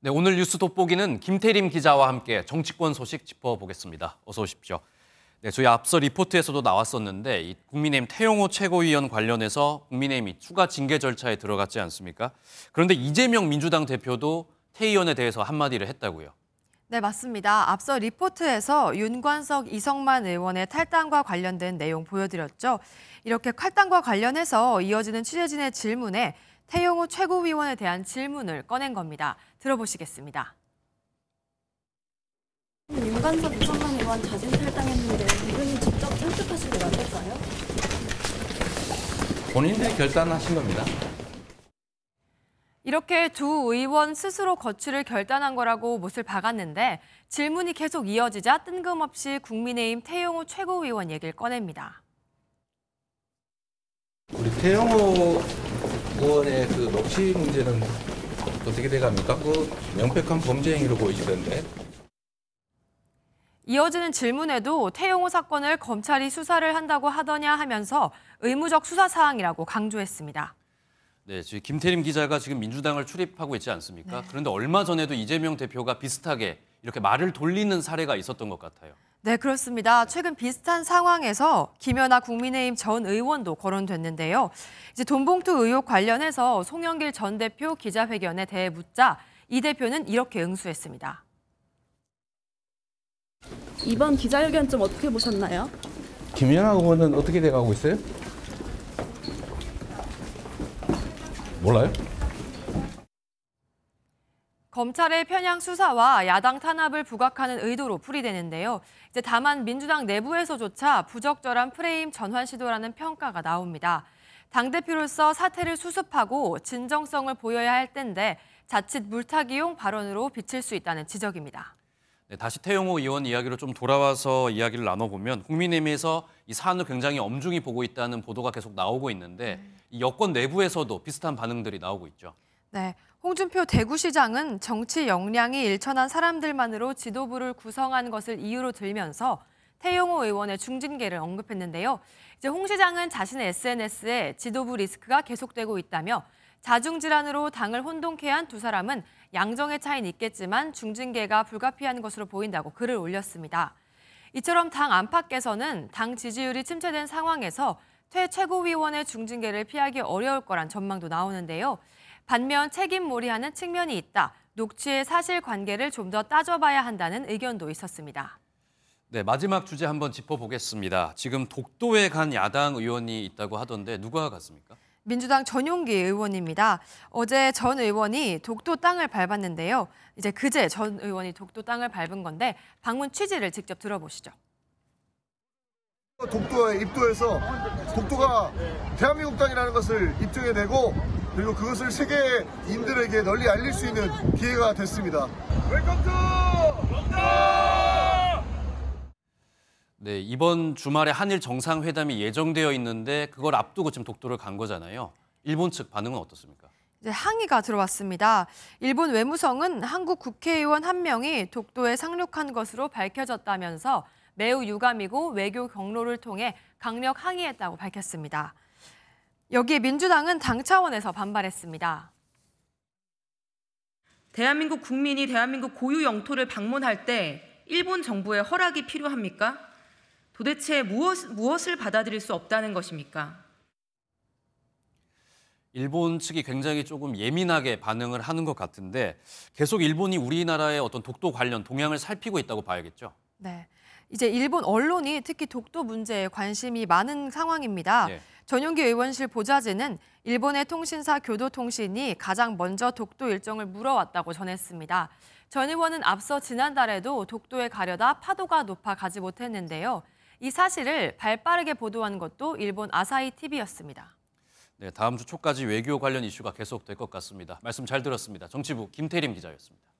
네, 오늘 뉴스 돋보기는 김태림 기자와 함께 정치권 소식 짚어보겠습니다. 어서 오십시오. 네, 저희 앞서 리포트에서도 나왔었는데 이 국민의힘 태용호 최고위원 관련해서 국민의힘이 추가 징계 절차에 들어갔지 않습니까? 그런데 이재명 민주당 대표도 태 의원에 대해서 한마디를 했다고요. 네, 맞습니다. 앞서 리포트에서 윤관석, 이성만 의원의 탈당과 관련된 내용 보여드렸죠. 이렇게 탈당과 관련해서 이어지는 취재진의 질문에 태용호 최고위원에 대한 질문을 꺼낸 겁니다. 들어보시겠습니다. 윤관석 이상만 의원 자진 탈당했는데 의원님 직접 설득하신 게 맞을까요? 본인들이 결단하신 겁니다. 이렇게 두 의원 스스로 거취를 결단한 거라고 못을 박았는데 질문이 계속 이어지자 뜬금없이 국민의힘 태영호 최고위원 얘기를 꺼냅니다. 우리 태영호 의원의 그 녹취 문제는 어떻게 돼갑니까? 그 명백한 범죄 행위로 보이시던데. 이어지는 질문에도 태용호 사건을 검찰이 수사를 한다고 하더냐 하면서 의무적 수사 사항이라고 강조했습니다. 네, 지금 김태림 기자가 지금 민주당을 출입하고 있지 않습니까? 네. 그런데 얼마 전에도 이재명 대표가 비슷하게 이렇게 말을 돌리는 사례가 있었던 것 같아요. 네, 그렇습니다. 최근 비슷한 상황에서 김연아 국민의힘 전 의원도 거론됐는데요. 이제 돈봉투 의혹 관련해서 송영길 전 대표 기자회견에 대해 묻자 이 대표는 이렇게 응수했습니다. 이번 기자회견 좀 어떻게 보셨나요? 김연아 의원은 어떻게 돼가고 있어요? 몰라요? 검찰의 편향 수사와 야당 탄압을 부각하는 의도로 풀이되는데요. 이제 다만 민주당 내부에서조차 부적절한 프레임 전환 시도라는 평가가 나옵니다. 당대표로서 사태를 수습하고 진정성을 보여야 할 텐데 자칫 물타기용 발언으로 비칠 수 있다는 지적입니다. 네, 다시 태용호 의원 이야기로 좀 돌아와서 이야기를 나눠보면 국민의힘에서 이 사안을 굉장히 엄중히 보고 있다는 보도가 계속 나오고 있는데 음. 여권 내부에서도 비슷한 반응들이 나오고 있죠. 네, 홍준표 대구시장은 정치 역량이 일천한 사람들만으로 지도부를 구성한 것을 이유로 들면서 태용호 의원의 중징계를 언급했는데요. 이제 홍 시장은 자신의 SNS에 지도부 리스크가 계속되고 있다며 자중질환으로 당을 혼동케 한 두 사람은 양정의 차이는 있겠지만 중징계가 불가피한 것으로 보인다고 글을 올렸습니다. 이처럼 당 안팎에서는 당 지지율이 침체된 상황에서 퇴 최고위원의 중징계를 피하기 어려울 거란 전망도 나오는데요. 반면 책임몰이하는 측면이 있다. 녹취의 사실관계를 좀 더 따져봐야 한다는 의견도 있었습니다. 네, 마지막 주제 한번 짚어보겠습니다. 지금 독도에 간 야당 의원이 있다고 하던데 누가 갔습니까? 민주당 전용기 의원입니다. 어제 전 의원이 독도 땅을 밟았는데요. 이제 그제 전 의원이 독도 땅을 밟은 건데 방문 취지를 직접 들어보시죠. 독도에 입도해서 독도가 대한민국 땅이라는 것을 입증해내고 그리고 그것을 세계인들에게 널리 알릴 수 있는 기회가 됐습니다. 웰컴 투 네, 이번 주말에 한일 정상회담이 예정되어 있는데 그걸 앞두고 지금 독도를 간 거잖아요. 일본 측 반응은 어떻습니까? 이제 항의가 들어왔습니다. 일본 외무성은 한국 국회의원 한 명이 독도에 상륙한 것으로 밝혀졌다면서 매우 유감이고 외교 경로를 통해 강력 항의했다고 밝혔습니다. 여기에 민주당은 당 차원에서 반발했습니다. 대한민국 국민이 대한민국 고유 영토를 방문할 때 일본 정부의 허락이 필요합니까? 도대체 무엇, 무엇을 받아들일 수 없다는 것입니까? 일본 측이 굉장히 조금 예민하게 반응을 하는 것 같은데 계속 일본이 우리나라의 어떤 독도 관련 동향을 살피고 있다고 봐야겠죠? 네. 이제 일본 언론이 특히 독도 문제에 관심이 많은 상황입니다. 네. 전용기 의원실 보좌진은 일본의 통신사 교도통신이 가장 먼저 독도 일정을 물어왔다고 전했습니다. 전 의원은 앞서 지난달에도 독도에 가려다 파도가 높아 가지 못했는데요. 이 사실을 발빠르게 보도한 것도 일본 아사히 TV였습니다. 네, 다음 주 초까지 외교 관련 이슈가 계속될 것 같습니다. 말씀 잘 들었습니다. 정치부 김태림 기자였습니다.